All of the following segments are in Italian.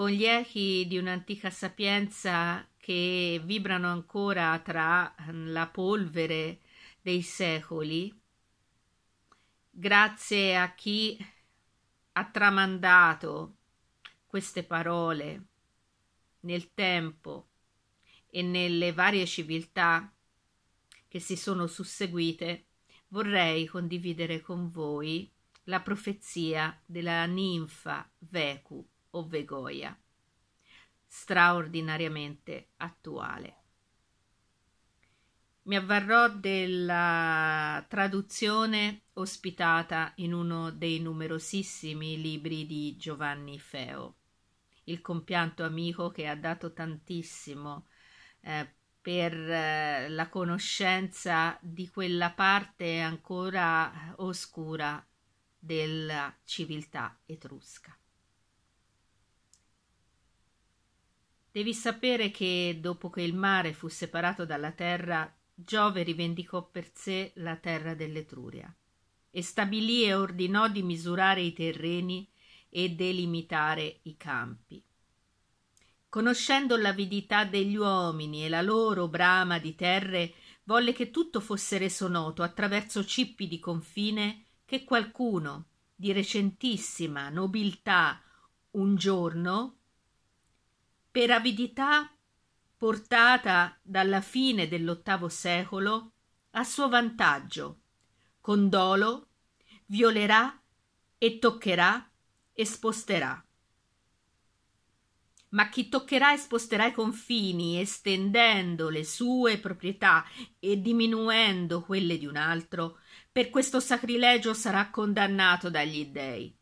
con gli echi di un'antica sapienza che vibrano ancora tra ehm, la polvere dei secoli, grazie a chi ha tramandato queste parole nel tempo e nelle varie civiltà che si sono susseguite, vorrei condividere con voi la profezia della ninfa Vecu o Vegoia, straordinariamente attuale. Mi avvarrò della traduzione ospitata in uno dei numerosissimi libri di Giovanni Feo, il compianto amico che ha dato tantissimo eh, per eh, la conoscenza di quella parte ancora eh, oscura della civiltà etrusca. Devi sapere che dopo che il mare fu separato dalla terra, Giove rivendicò per sé la terra dell'Etruria e stabilì e ordinò di misurare i terreni e delimitare i campi. Conoscendo l'avidità degli uomini e la loro brama di terre, volle che tutto fosse reso noto attraverso cippi di confine che qualcuno di recentissima nobiltà un giorno per avidità portata dalla fine dell'ottavo secolo a suo vantaggio, con dolo, violerà e toccherà e sposterà. Ma chi toccherà e sposterà i confini, estendendo le sue proprietà e diminuendo quelle di un altro, per questo sacrilegio sarà condannato dagli dèi.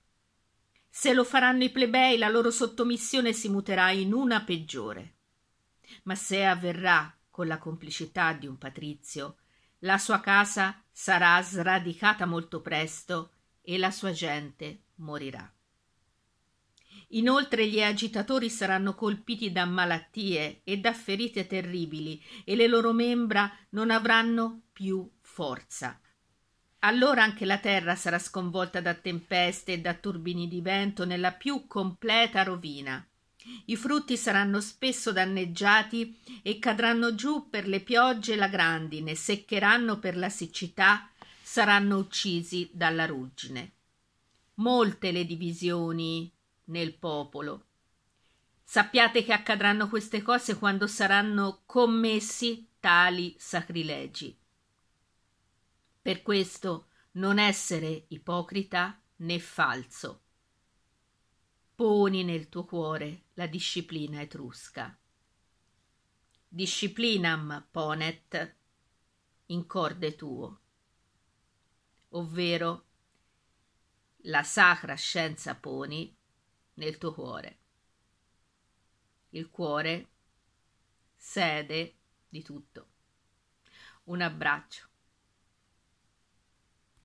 Se lo faranno i plebei, la loro sottomissione si muterà in una peggiore. Ma se avverrà con la complicità di un patrizio, la sua casa sarà sradicata molto presto e la sua gente morirà. Inoltre gli agitatori saranno colpiti da malattie e da ferite terribili e le loro membra non avranno più forza allora anche la terra sarà sconvolta da tempeste e da turbini di vento nella più completa rovina. I frutti saranno spesso danneggiati e cadranno giù per le piogge e la grandine, seccheranno per la siccità, saranno uccisi dalla ruggine. Molte le divisioni nel popolo. Sappiate che accadranno queste cose quando saranno commessi tali sacrilegi. Per questo non essere ipocrita né falso. Poni nel tuo cuore la disciplina etrusca. Disciplinam ponet in corde tuo, ovvero la sacra scienza poni nel tuo cuore. Il cuore sede di tutto. Un abbraccio.